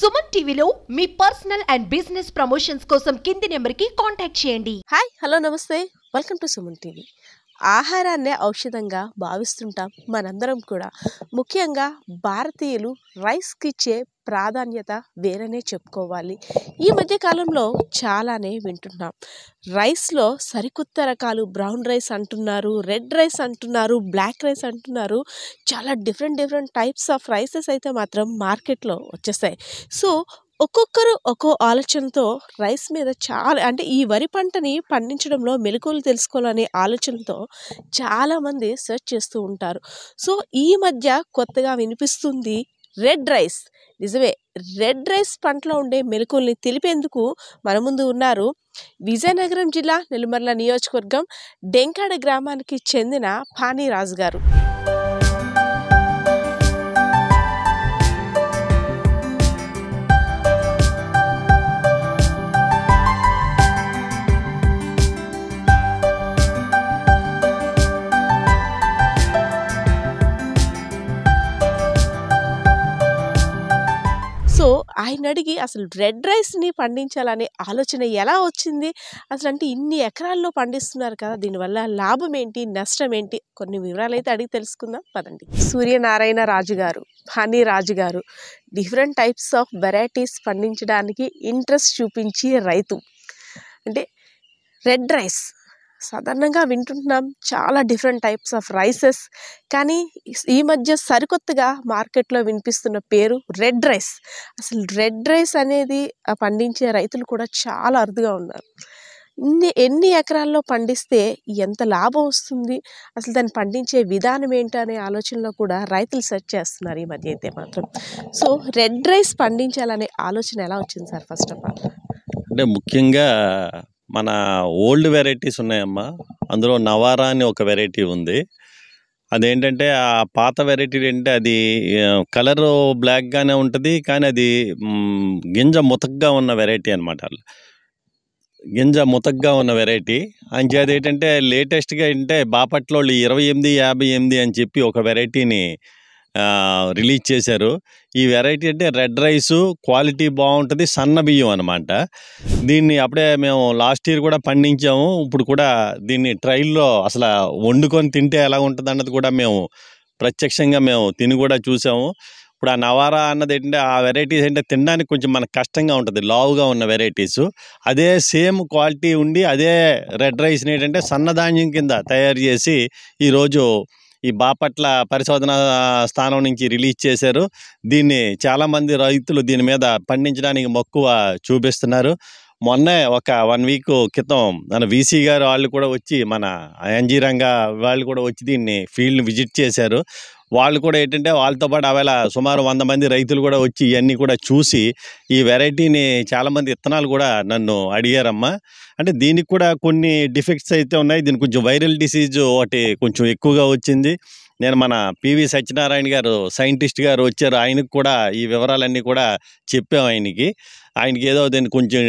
సుమన్ టీవీలో మీ personal and business promotions కోసం కింది నెంబర్కి కాంటాక్ట్ చేయండి హాయ్ హలో నమస్తే వెల్కమ్ టు సుమన్ టీవీ ఆహారాన్నే ఔషధంగా భావిస్తుంటాం మనందరం కూడా ముఖ్యంగా భారతీయులు రైస్కి ఇచ్చే ప్రాధాన్యత వేరనే చెప్పుకోవాలి ఈ మధ్య కాలంలో చాలానే వింటున్నాం రైస్లో సరికొత్త రకాలు బ్రౌన్ రైస్ అంటున్నారు రెడ్ రైస్ అంటున్నారు బ్లాక్ రైస్ అంటున్నారు చాలా different different types of rices అయితే మాత్రం మార్కెట్లో వచ్చేస్తాయి సో ఒక్కొక్కరు ఒక్కో ఆలోచనతో రైస్ మీద చాలా అంటే ఈ వరి పంటని పండించడంలో మెలకువలు తెలుసుకోవాలనే ఆలోచనతో చాలామంది సెర్చ్ చేస్తూ ఉంటారు సో ఈ మధ్య కొత్తగా వినిపిస్తుంది రెడ్ రైస్ నిజమే రెడ్ రైస్ పంటలో ఉండే మెలకుల్ని తెలిపేందుకు మన ముందు ఉన్నారు విజయనగరం జిల్లా నెల్మర్ల నియోజకవర్గం డెంకాడ గ్రామానికి చెందిన పానీరాజు గారు ఆయన అడిగి అసలు రెడ్ రైస్ని పండించాలనే ఆలోచన ఎలా వచ్చింది అసలు అంటే ఇన్ని ఎకరాల్లో పండిస్తున్నారు కదా దీనివల్ల లాభం ఏంటి నష్టం ఏంటి కొన్ని వివరాలు అయితే అడిగి తెలుసుకుందాం పదండి సూర్యనారాయణ రాజు గారు హనీ రాజు గారు డిఫరెంట్ టైప్స్ ఆఫ్ వెరైటీస్ పండించడానికి ఇంట్రెస్ట్ చూపించి రైతు అంటే రెడ్ రైస్ సాధారణంగా వింటుంటున్నాం చాలా డిఫరెంట్ టైప్స్ ఆఫ్ రైసెస్ కానీ ఈ మధ్య సరికొత్తగా మార్కెట్లో వినిపిస్తున్న పేరు రెడ్ రైస్ అసలు రెడ్ రైస్ అనేది పండించే రైతులు కూడా చాలా అరుదుగా ఉన్నారు ఇన్ని ఎన్ని ఎకరాల్లో పండిస్తే ఎంత లాభం వస్తుంది అసలు దాన్ని పండించే విధానం ఏంటి అనే ఆలోచనలో కూడా రైతులు సెర్చ్ చేస్తున్నారు ఈ మధ్య అయితే మాత్రం సో రెడ్ రైస్ పండించాలనే ఆలోచన ఎలా వచ్చింది సార్ ఫస్ట్ ఆఫ్ ఆల్ అంటే ముఖ్యంగా మన ఓల్డ్ వెరైటీస్ ఉన్నాయమ్మా అందులో నవారా అని ఒక వెరైటీ ఉంది అదేంటంటే ఆ పాత వెరైటీ ఏంటంటే అది కలర్ బ్లాక్గానే ఉంటుంది కానీ అది గింజ ముతగ్గా ఉన్న వెరైటీ అనమాట గింజ ముతగ్గా ఉన్న వెరైటీ అది ఏంటంటే లేటెస్ట్గా ఏంటంటే బాపట్ల వాళ్ళు ఇరవై ఎనిమిది యాభై ఎనిమిది అని చెప్పి ఒక వెరైటీని రిలీజ్ చేశారు ఈ వెరైటీ అంటే రెడ్ రైసు క్వాలిటీ బాగుంటుంది సన్న బియ్యం అనమాట దీన్ని అప్పుడే మేము లాస్ట్ ఇయర్ కూడా పండించాము ఇప్పుడు కూడా దీన్ని ట్రైల్లో అసలు వండుకొని తింటే ఎలా ఉంటుంది అన్నది కూడా మేము ప్రత్యక్షంగా మేము తిని కూడా చూసాము ఇప్పుడు ఆ నవారా అన్నది ఏంటంటే ఆ వెరైటీస్ ఏంటంటే తినడానికి కొంచెం మనకు కష్టంగా ఉంటుంది లావుగా ఉన్న వెరైటీస్ అదే సేమ్ క్వాలిటీ ఉండి అదే రెడ్ రైస్ని ఏంటంటే సన్నధాన్యం కింద తయారు చేసి ఈరోజు ఈ బాపట్ల పరిశోధన స్థానం నుంచి రిలీజ్ చేశారు దీన్ని చాలామంది రైతులు దీని మీద పండించడానికి మక్కువ చూపిస్తున్నారు మొన్నే ఒక వన్ వీక్ క్రితం మన వీసీ గారు వాళ్ళు కూడా వచ్చి మన ఎన్జీ రంగ వాళ్ళు కూడా వచ్చి దీన్ని ఫీల్డ్ విజిట్ చేశారు వాళ్ళు కూడా ఏంటంటే వాళ్ళతో పాటు అవేళ సుమారు వంద మంది రైతులు కూడా వచ్చి ఇవన్నీ కూడా చూసి ఈ వెరైటీని చాలామంది ఇత్తనాలు కూడా నన్ను అడిగారమ్మా అంటే దీనికి కూడా కొన్ని డిఫెక్ట్స్ అయితే ఉన్నాయి దీనికి కొంచెం వైరల్ డిసీజ్ ఒకటి కొంచెం ఎక్కువగా వచ్చింది నేను మన పివి సత్యనారాయణ గారు సైంటిస్ట్ గారు వచ్చారు ఆయనకు కూడా ఈ వివరాలన్నీ కూడా చెప్పాం ఆయనకి ఆయనకి ఏదో దీన్ని కొంచెం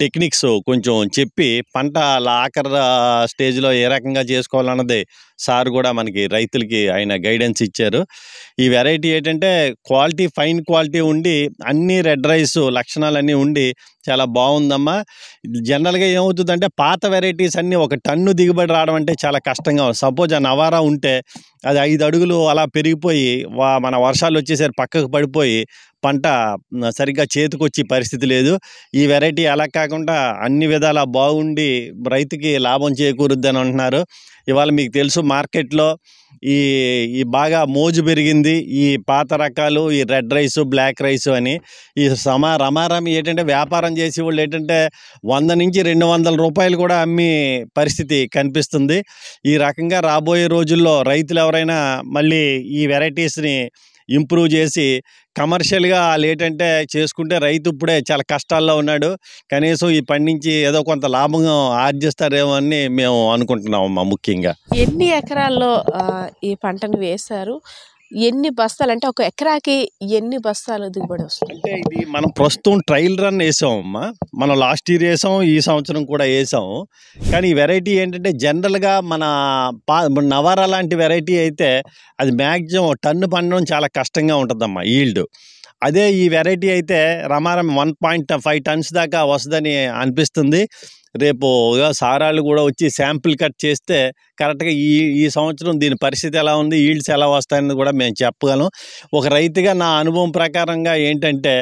టెక్నిక్స్ కొంచెం చెప్పి పంట అలా స్టేజ్లో ఏ రకంగా చేసుకోవాలన్నది సార్ కూడా మనకి రైతులకి ఆయన గైడెన్స్ ఇచ్చారు ఈ వెరైటీ ఏంటంటే క్వాలిటీ ఫైన్ క్వాలిటీ ఉండి అన్ని రెడ్ రైస్ లక్షణాలన్నీ ఉండి చాలా బాగుందమ్మా జనరల్గా ఏమవుతుందంటే పాత వెరైటీస్ అన్నీ ఒక టన్ను దిగుబడి రావడం అంటే చాలా కష్టంగా సపోజ్ ఆ నవారా ఉంటే అది ఐదు అడుగులు అలా పెరిగిపోయి మన వర్షాలు వచ్చేసరి పక్కకు పడిపోయి పంట సరిగ్గా చేతికొచ్చే పరిస్థితి లేదు ఈ వెరైటీ అలా కాకుండా అన్ని విధాలా బాగుండి రైతుకి లాభం చేకూరుద్దని అంటున్నారు ఇవాళ మీకు తెలుసు మార్కెట్లో ఈ ఈ బాగా మోజు పెరిగింది ఈ పాత రకాలు ఈ రెడ్ రైస్ బ్లాక్ రైస్ అని ఈ సమా రమారమి ఏంటంటే వ్యాపారం చేసి వాళ్ళు ఏంటంటే వంద నుంచి రెండు వందల రూపాయలు కూడా అమ్మి పరిస్థితి కనిపిస్తుంది ఈ రకంగా రాబోయే రోజుల్లో రైతులు ఎవరైనా మళ్ళీ ఈ వెరైటీస్ని ఇంప్రూవ్ చేసి కమర్షియల్గా వాళ్ళు ఏంటంటే చేసుకుంటే రైతు ఇప్పుడే చాలా కష్టాల్లో ఉన్నాడు కనీసం ఈ పండించి ఏదో కొంత లాభం ఆర్జిస్తారేమో అని మేము అనుకుంటున్నాం ముఖ్యంగా ఎన్ని ఎకరాల్లో ఈ పంటను వేశారు ఎన్ని బస్తాలు అంటే ఒక ఎకరాకి ఎన్ని బస్తాలు దిగుబడి వస్తుంది మనం ప్రస్తుతం ట్రయల్ రన్ వేసామమ్మా మనం లాస్ట్ ఇయర్ వేసాం ఈ సంవత్సరం కూడా వేసాం కానీ ఈ వెరైటీ ఏంటంటే జనరల్గా మన పా నవారా లాంటి వెరైటీ అయితే అది మ్యాక్సిమం టన్ను పండడం చాలా కష్టంగా ఉంటుందమ్మా ఈల్డ్ అదే ఈ వెరైటీ అయితే రమారం వన్ పాయింట్ ఫైవ్ టన్స్ దాకా వస్తుందని అనిపిస్తుంది రేపు సారాలు కూడా వచ్చి శాంపిల్ కట్ చేస్తే కరెక్ట్గా ఈ ఈ సంవత్సరం దీని పరిస్థితి ఎలా ఉంది ఈల్డ్స్ ఎలా వస్తాయని కూడా మేము చెప్పగలం ఒక రైతుగా నా అనుభవం ప్రకారంగా ఏంటంటే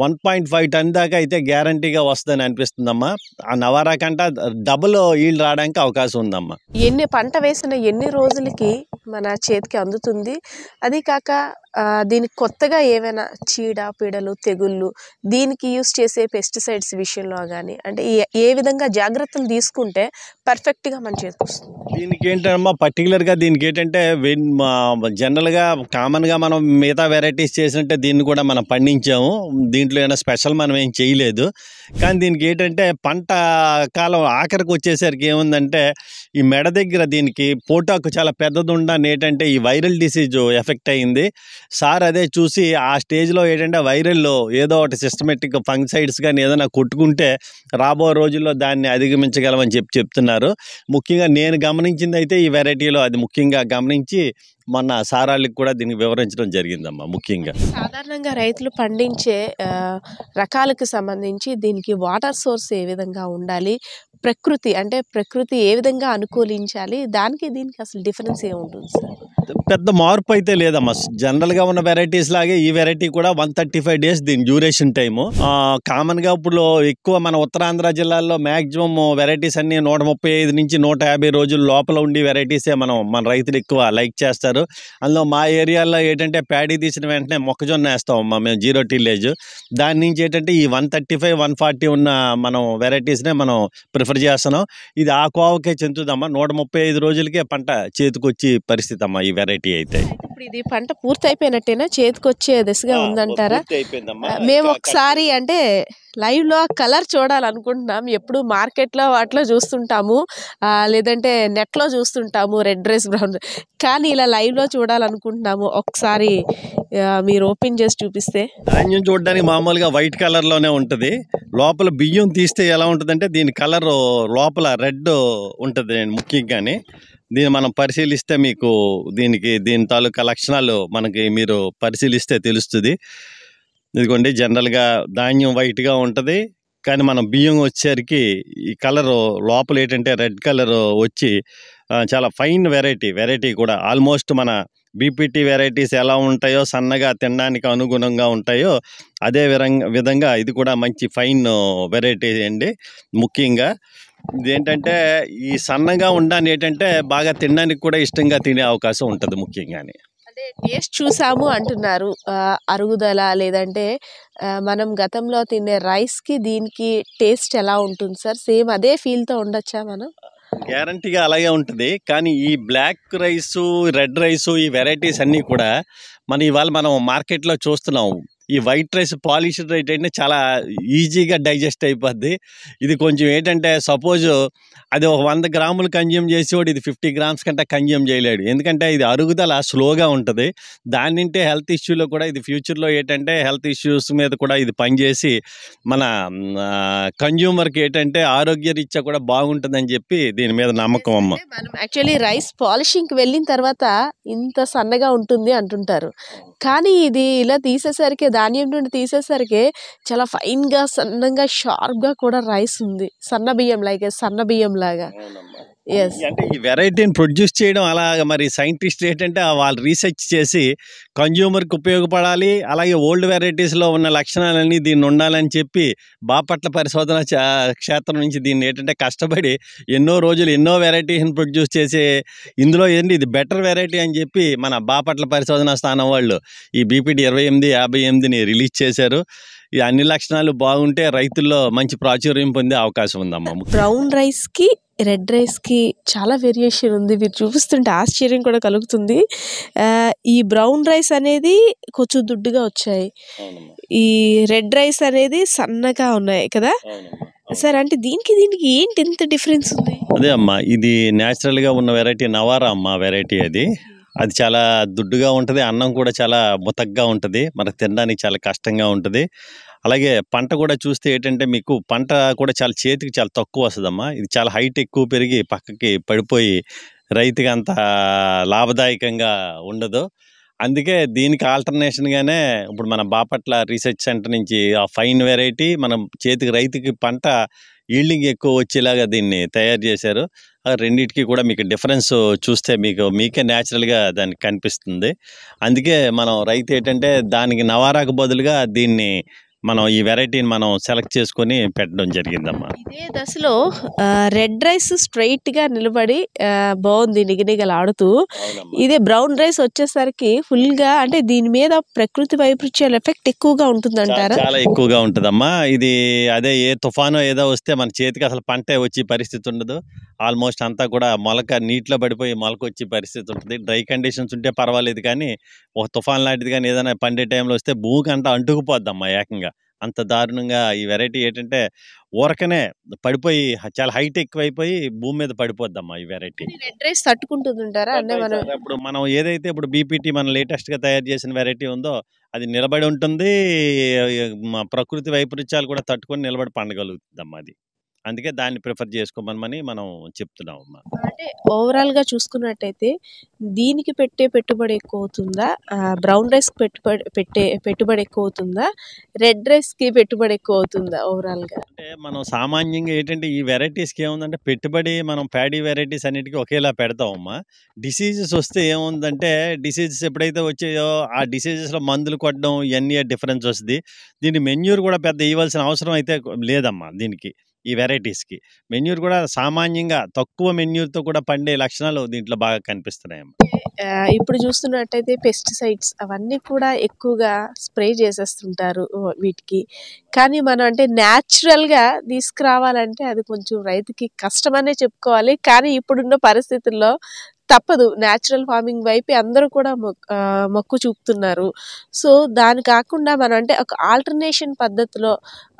వన్ పాయింట్ ఫైవ్ టన్ దాకా అయితే గ్యారంటీగా వస్తుందని అనిపిస్తుందమ్మా ఆ నవారా కంట డబుల్ ఈల్డ్ రావడానికి అవకాశం ఉందమ్మా ఎన్ని పంట వేసిన ఎన్ని రోజులకి మన చేతికి అందుతుంది అది కాక దీనికి కొత్తగా ఏమైనా చీడ పీడలు తెగుళ్ళు దీనికి యూస్ చేసే పెస్టిసైడ్స్ విషయంలో కానీ అంటే ఏ విధంగా జాగ్రత్తలు తీసుకుంటే పర్ఫెక్ట్గా మన చేతికి వస్తుంది దీనికి ఏంటమ్మా పర్టికులర్గా దీనికి ఏంటంటే జనరల్గా కామన్గా మనం మిగతా వెరైటీస్ చేసినట్టే దీన్ని కూడా మనం పండించాము దీని దీంట్లో ఏమైనా స్పెషల్ మనం ఏం చేయలేదు కానీ దీనికి ఏంటంటే పంట కాలం ఆఖరికి వచ్చేసరికి ఏముందంటే ఈ మెడ దగ్గర దీనికి పోటాకు చాలా పెద్దది ఉండని ఏంటంటే ఈ వైరల్ డిసీజ్ ఎఫెక్ట్ అయింది సార్ అదే చూసి ఆ స్టేజ్లో ఏంటంటే వైరల్లో ఏదో ఒకటి సిస్టమేటిక్ ఫంగ్సైడ్స్ కానీ ఏదైనా కొట్టుకుంటే రాబో రోజుల్లో దాన్ని అధిగమించగలమని చెప్పి చెప్తున్నారు ముఖ్యంగా నేను గమనించింది అయితే ఈ వెరైటీలో అది ముఖ్యంగా గమనించి మన సారాలకు కూడా దీనికి వివరించడం జరిగిందమ్మా ముఖ్యంగా సాధారణంగా రైతులు పండించే రకాలకు సంబంధించి దీనికి వాటర్ సోర్స్ ఏ విధంగా ఉండాలి ప్రకృతి అంటే ప్రకృతి ఏ విధంగా అనుకూలించాలి దానికి దీనికి అసలు డిఫరెన్స్ ఏముంటుంది సార్ పెద్ద మార్పు అయితే లేదమ్మా జనరల్గా ఉన్న వెరైటీస్ లాగే ఈ వెరైటీ కూడా వన్ థర్టీ ఫైవ్ డేస్ దీని డ్యూరేషన్ టైము కామన్గా ఇప్పుడు ఎక్కువ మన ఉత్తరాంధ్ర జిల్లాలో మాక్సిమం వెరైటీస్ అన్ని నూట ముప్పై ఐదు నుంచి నూట యాభై రోజుల లోపల ఉండి వెరైటీసే మనం మన రైతులు ఎక్కువ లైక్ చేస్తారు అందులో మా ఏరియాలో ఏంటంటే ప్యాడీ తీసిన వెంటనే మొక్కజొన్న వేస్తామమ్మా మేము జీరో టిల్లేజ్ దాని నుంచి ఏంటంటే ఈ one thirty five one forty ఉన్న మనం వెరైటీస్నే మనం ప్రిఫర్ చేస్తున్నాం ఇది ఆ కోవకే చెందుదమ్మా నూట ముప్పై ఐదు రోజులకే పంట చేతికొచ్చి పరిస్థితి అమ్మా ఈ వెరైటీ అయితే ఇప్పుడు ఇది పంట పూర్తి అయిపోయినట్టేనా చేతికొచ్చే దిశగా ఉందంటారా మేము ఒకసారి అంటే లైవ్ లో కలర్ చూడాలనుకుంటున్నాం ఎప్పుడు మార్కెట్లో వాటిలో చూస్తుంటాము లేదంటే నెట్లో చూస్తుంటాము రెడ్ డ్రెస్ బ్రౌన్ కానీ ఇలా లైవ్ లో చూడాలనుకుంటున్నాము ఒకసారి మీరు ఓపెన్ చేసి చూపిస్తే ధాన్యం చూడడానికి మామూలుగా వైట్ కలర్లోనే ఉంటుంది లోపల బియ్యం తీస్తే ఎలా ఉంటుందంటే దీని కలర్ లోపల రెడ్ ఉంటుంది ముఖ్యంగానే దీన్ని మనం పరిశీలిస్తే మీకు దీనికి దీని తాలూకా లక్షణాలు మనకి మీరు పరిశీలిస్తే తెలుస్తుంది ఇదిగోండి జనరల్గా ధాన్యం వైట్గా ఉంటుంది కానీ మనం బియ్యం వచ్చేసరికి ఈ కలరు లోపల ఏంటంటే రెడ్ కలర్ వచ్చి చాలా ఫైన్ వెరైటీ వెరైటీ కూడా ఆల్మోస్ట్ మన బీపీటీ వెరైటీస్ ఎలా ఉంటాయో సన్నగా తినడానికి అనుగుణంగా ఉంటాయో అదే విధంగా ఇది కూడా మంచి ఫైన్ వెరైటీ అండి ముఖ్యంగా ఇదేంటంటే ఈ సన్నగా ఉండడాన్ని ఏంటంటే బాగా తినడానికి కూడా ఇష్టంగా తినే అవకాశం ఉంటుంది ముఖ్యంగానే టేస్ట్ చూసాము అంటున్నారు అరుగుదల లేదంటే మనం గతంలో తినే రైస్కి దీనికి టేస్ట్ ఎలా ఉంటుంది సార్ సేమ్ అదే ఫీల్తో ఉండొచ్చా మనం గ్యారంటీగా అలాగే ఉంటుంది కానీ ఈ బ్లాక్ రైస్ రెడ్ రైస్ ఈ వెరైటీస్ అన్నీ కూడా మన ఇవాళ మనం మార్కెట్లో చూస్తున్నాము ఈ వైట్ రైస్ పాలిష్డ్ రైట్ అంటే చాలా ఈజీగా డైజెస్ట్ అయిపోద్ది ఇది కొంచెం ఏంటంటే సపోజ్ అది ఒక వంద గ్రాములు కన్జ్యూమ్ చేసేవాడు ఇది ఫిఫ్టీ గ్రామ్స్ కంటే కన్జ్యూమ్ చేయలేడు ఎందుకంటే ఇది అరుగుదల స్లోగా ఉంటుంది దానింటే హెల్త్ ఇష్యూలో కూడా ఇది ఫ్యూచర్లో ఏంటంటే హెల్త్ ఇష్యూస్ మీద కూడా ఇది పనిచేసి మన కన్జ్యూమర్కి ఏంటంటే ఆరోగ్య రీత్యా కూడా బాగుంటుందని చెప్పి దీని మీద నమ్మకం అమ్మ యాక్చువల్లీ రైస్ పాలిషింగ్కి వెళ్ళిన తర్వాత ఇంత సన్నగా ఉంటుంది అంటుంటారు కానీ ఇది ఇలా తీసేసరికి ధాన్యం నుండి తీసేసరికి చాలా ఫైన్గా సన్నంగా షార్ప్గా కూడా రైస్ ఉంది సన్న బియ్యం లైక్ సన్న బియ్యం లాగా అంటే ఈ వెరైటీని ప్రొడ్యూస్ చేయడం అలాగ మరి సైంటిస్ట్ ఏంటంటే వాళ్ళు రీసెర్చ్ చేసి కన్జ్యూమర్కి ఉపయోగపడాలి అలాగే ఓల్డ్ వెరైటీస్లో ఉన్న లక్షణాలన్నీ దీన్ని ఉండాలని చెప్పి బాపట్ల పరిశోధన క్షేత్రం నుంచి దీన్ని ఏంటంటే కష్టపడి ఎన్నో రోజులు ఎన్నో వెరైటీస్ని ప్రొడ్యూస్ చేసి ఇందులో ఏంటి ఇది బెటర్ వెరైటీ అని చెప్పి మన బాపట్ల పరిశోధన స్థానం వాళ్ళు ఈ బీపీటీ ఇరవై ఎనిమిది యాభై ఎనిమిదిని రిలీజ్ చేశారు ఈ అన్ని లక్షణాలు బాగుంటే రైతుల్లో మంచి ప్రాచుర్యం పొందే అవకాశం ఉందమ్మా బ్రౌన్ రైస్ కి రెడ్ రైస్కి చాలా వేరియేషన్ ఉంది మీరు చూపిస్తుంటే ఆశ్చర్యం కూడా కలుగుతుంది ఈ బ్రౌన్ రైస్ అనేది కొంచెం దుడ్డుగా వచ్చాయి ఈ రెడ్ రైస్ అనేది సన్నగా ఉన్నాయి కదా సార్ అంటే దీనికి దీనికి ఏంటి ఎంత డిఫరెన్స్ ఉంది అదే అమ్మా ఇది న్యాచురల్గా ఉన్న వెరైటీ నవారా అమ్మా వెరైటీ అది అది చాలా దుడ్డుగా ఉంటుంది అన్నం కూడా చాలా ముతగ్గా ఉంటుంది మనకు తినడానికి చాలా కష్టంగా ఉంటుంది అలాగే పంట కూడా చూస్తే ఏంటంటే మీకు పంట కూడా చాలా చేతికి చాలా తక్కువ వస్తుందమ్మా ఇది చాలా హైట్ ఎక్కువ పెరిగి పక్కకి పడిపోయి రైతుకి అంత లాభదాయకంగా ఉండదు అందుకే దీనికి ఆల్టర్నేషన్గానే ఇప్పుడు మన బాపట్ల రీసెర్చ్ సెంటర్ నుంచి ఆ ఫైన్ వెరైటీ మనం చేతికి రైతుకి పంట ఈల్డింగ్ ఎక్కువ వచ్చేలాగా దీన్ని తయారు చేశారు రెండింటికి కూడా మీకు డిఫరెన్స్ చూస్తే మీకు మీకే న్యాచురల్గా దానికి కనిపిస్తుంది అందుకే మనం రైతు ఏంటంటే దానికి నవారాకు బదులుగా దీన్ని మనం ఈ వెరైటీని మనం సెలెక్ట్ చేసుకొని పెట్టడం జరిగిందమ్మా ఇదే దశలో రెడ్ రైస్ స్ట్రైట్ గా నిలబడి బాగుంది నిగనిగలు ఆడుతూ ఇదే బ్రౌన్ రైస్ వచ్చేసరికి ఫుల్ గా అంటే దీని మీద ప్రకృతి వైపరీత్యాల ఎఫెక్ట్ ఎక్కువగా ఉంటుందంటారా చాలా ఎక్కువగా ఉంటుందమ్మా ఇది అదే ఏ తుఫాను ఏదో వస్తే మన చేతికి అసలు పంట వచ్చే పరిస్థితి ఉండదు ఆల్మోస్ట్ అంతా కూడా మొలక నీటిలో పడిపోయి మొలక వచ్చే పరిస్థితి ఉంటుంది డ్రై కండిషన్స్ ఉంటే పర్వాలేదు కానీ ఒక తుఫాన్ లాంటిది కానీ ఏదైనా పండే టైంలో వస్తే భూమికి అంతా అంటుకుపోద్దమ్మా ఏకంగా అంత దారుణంగా ఈ వెరైటీ ఏంటంటే ఊరకనే పడిపోయి చాలా హైట్ ఎక్కువైపోయి భూమి మీద పడిపోద్దమ్మా ఈ వెరైటీ ఇప్పుడు మనం ఏదైతే ఇప్పుడు బీపీటీ మనం లేటెస్ట్గా తయారు చేసిన వెరైటీ ఉందో అది నిలబడి ఉంటుంది ప్రకృతి వైపరీత్యాలు కూడా తట్టుకొని నిలబడి పండగలుగుతుందమ్మా అది అందుకే దాన్ని ప్రిఫర్ చేసుకోమని మనం చెప్తున్నాం అంటే అంటే ఓవరాల్గా చూసుకున్నట్టయితే దీనికి పెట్టే పెట్టుబడి ఎక్కువ అవుతుందా బ్రౌన్ రైస్ పెట్టుబడి పెట్టే పెట్టుబడి ఎక్కువ అవుతుందా రెడ్ రైస్కి పెట్టుబడి ఎక్కువ అవుతుందా గా అంటే మనం సామాన్యంగా ఏంటంటే ఈ వెరైటీస్కి ఏముందంటే పెట్టుబడి మనం ప్యాడీ వెరైటీస్ అన్నిటికీ ఒకేలా పెడతామమ్మా డిసీజెస్ వస్తే ఏముందంటే డిసీజెస్ ఎప్పుడైతే వచ్చాయో ఆ డిసీజెస్లో మందులు కొట్టడం ఇవన్నీ డిఫరెన్స్ వస్తుంది దీని మెన్యూర్ కూడా పెద్ద ఇవ్వాల్సిన అవసరం అయితే లేదమ్మా దీనికి ఈ వెరైటీస్కి మెన్యూర్ కూడా సామాన్యంగా తక్కువ మెన్యూర్తో కూడా పండే లక్షణాలు దీంట్లో బాగా కనిపిస్తున్నాయమ్మా ఇప్పుడు చూస్తున్నట్టయితే పెస్టిసైడ్స్ అవన్నీ కూడా ఎక్కువగా స్ప్రే చేసేస్తుంటారు వీటికి కానీ మనం అంటే న్యాచురల్గా తీసుకురావాలంటే అది కొంచెం రైతుకి కష్టమనే చెప్పుకోవాలి కానీ ఇప్పుడున్న పరిస్థితుల్లో తప్పదు న్యాచురల్ ఫార్మింగ్ వైపే అందరూ కూడా మొక్కు చూపుతున్నారు సో దాని కాకుండా మనం అంటే ఒక ఆల్టర్నేషన్ పద్ధతిలో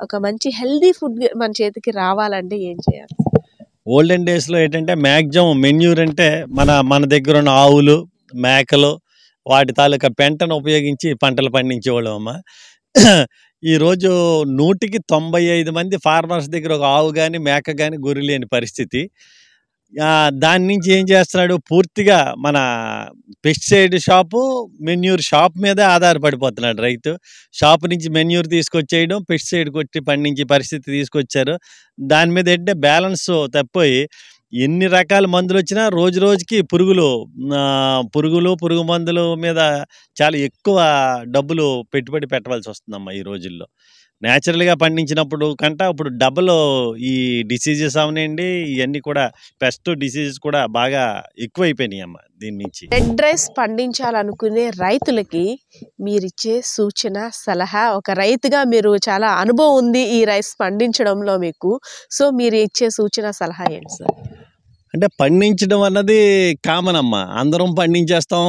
ఒక మంచి హెల్దీ ఫుడ్ మన చేతికి రావాలంటే ఏం చేయాలి ఓల్డెన్ డేస్లో ఏంటంటే మ్యాక్సిమం మెన్యూర్ అంటే మన మన దగ్గర ఉన్న ఆవులు మేకలు వాటి తాలూకా పెంటను ఉపయోగించి పంటలు పండించేవాళ్ళం అమ్మ ఈరోజు నూటికి తొంభై ఐదు మంది ఫార్మర్స్ దగ్గర ఒక ఆవు కానీ మేక కానీ గొర్రె లేని పరిస్థితి దాని నుంచి ఏం చేస్తున్నాడు పూర్తిగా మన పెస్టిసైడ్ షాపు మెన్యూర్ షాప్ మీదే ఆధారపడిపోతున్నాడు రైతు షాప్ నుంచి మెన్యూర్ తీసుకొచ్చేయడం పెస్టిసైడ్ కొట్టి పండించే పరిస్థితి తీసుకొచ్చారు దాని మీద ఏంటంటే బ్యాలెన్స్ తప్పిపోయి ఎన్ని రకాల మందులు వచ్చినా రోజు రోజుకి పురుగులు పురుగులు పురుగు మందుల మీద చాలా ఎక్కువ డబ్బులు పెట్టుబడి పెట్టవలసి వస్తుందమ్మా ఈ రోజుల్లో న్యాచురల్గా పండించినప్పుడు కంట ఇప్పుడు డబుల్ ఈ డిసీజెస్ అవునండి ఇవన్నీ కూడా పెస్ట్ డిసీజెస్ కూడా బాగా ఎక్కువైపోయినాయి అమ్మ దీని నుంచి రెడ్ రైస్ పండించాలనుకునే రైతులకి మీరిచ్చే సూచన సలహా ఒక రైతుగా మీరు చాలా అనుభవం ఉంది ఈ రైస్ పండించడంలో మీకు సో మీరు ఇచ్చే సూచన సలహా ఏంటి సార్ అంటే పండించడం అన్నది కామన్ అమ్మ అందరం పండించేస్తాం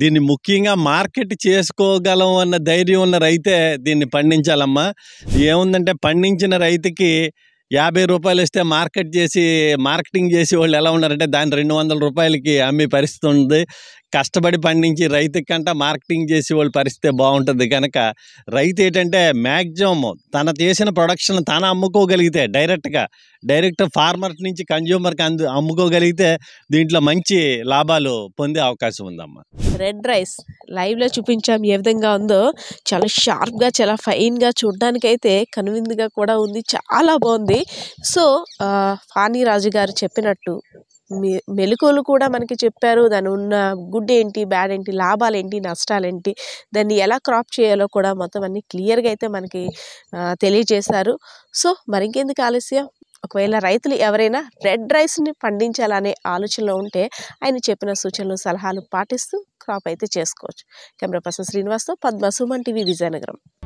దీన్ని ముఖ్యంగా మార్కెట్ చేసుకోగలం అన్న ధైర్యం ఉన్న రైతే దీన్ని పండించాలమ్మా ఏముందంటే పండించిన రైతుకి యాభై రూపాయలు ఇస్తే మార్కెట్ చేసి మార్కెటింగ్ చేసి వాళ్ళు ఎలా ఉన్నారంటే దాన్ని రెండు వందల రూపాయలకి అమ్మే పరిస్థితి ఉంది కష్టపడి పండించి రైతు కంటే మార్కెటింగ్ చేసే వాళ్ళ పరిస్థితి బాగుంటుంది కనుక రైతు ఏంటంటే మ్యాక్సిమం తన చేసిన ప్రొడక్షన్ తన అమ్ముకోగలిగితే డైరెక్ట్గా డైరెక్ట్ ఫార్మర్ నుంచి కన్జ్యూమర్కి అందు అమ్ముకోగలిగితే దీంట్లో మంచి లాభాలు పొందే అవకాశం ఉందమ్మా రెడ్ రైస్ లైవ్లో చూపించాం ఏ విధంగా ఉందో చాలా షార్ప్గా చాలా ఫైన్గా అయితే కనువిందుగా కూడా ఉంది చాలా బాగుంది సో ఫానీ రాజు గారు చెప్పినట్టు మె కూడా మనకి చెప్పారు దాని ఉన్న గుడ్ ఏంటి బ్యాడ్ ఏంటి లాభాలు ఏంటి నష్టాలు ఏంటి దాన్ని ఎలా క్రాప్ చేయాలో కూడా మొత్తం అన్నీ క్లియర్గా అయితే మనకి తెలియజేశారు సో మరి ఆలస్యం ఒకవేళ రైతులు ఎవరైనా రెడ్ రైస్ని పండించాలనే ఆలోచనలో ఉంటే ఆయన చెప్పిన సూచనలు సలహాలు పాటిస్తూ క్రాప్ అయితే చేసుకోవచ్చు కెమెరా పర్సన్ శ్రీనివాస్తో పద్మ సుమన్ టీవీ విజయనగరం